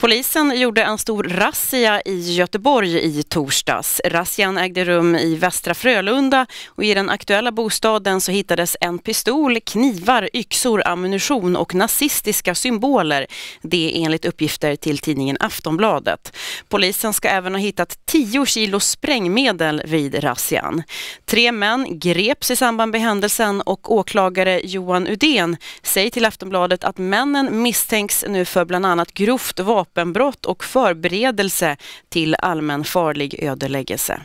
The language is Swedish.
Polisen gjorde en stor razzia i Göteborg i torsdags. Razzian ägde rum i Västra Frölunda och i den aktuella bostaden så hittades en pistol, knivar, yxor, ammunition och nazistiska symboler. Det enligt uppgifter till tidningen Aftonbladet. Polisen ska även ha hittat 10 kilo sprängmedel vid razzian. Tre män greps i samband med händelsen och åklagare Johan Udén säger till Aftonbladet att männen misstänks nu för bland annat grovt vapen vapenbrott och förberedelse till allmän farlig ödeläggelse.